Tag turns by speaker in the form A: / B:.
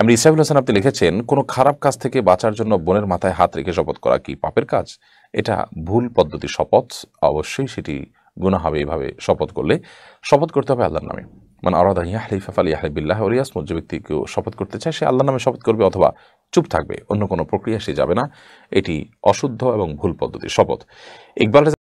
A: এমনি ইসাহুল হাসান আপনি লিখেছেন কোনো খারাপ কাজ থেকে বাঁচার জন্য বোনের মাথায় হাত রেখে শপথ করা কি পাপের কাজ এটা ভুল পদ্ধতি শপথ অবশ্যই সেটি গুণা হবে এইভাবে শপথ করলে শপথ করতে হবে আল্লাহর নামে মানে আরাদা হালিফা আলী হালিবিল্লাহ ওরিয়াস মজ্জু ব্যক্তি কেউ শপথ করতে চায় সে আল্লাহর নামে শপথ করবে অথবা চুপ থাকবে অন্য কোনো প্রক্রিয়া সে যাবে না এটি অশুদ্ধ এবং ভুল পদ্ধতি শপথ ইকবাল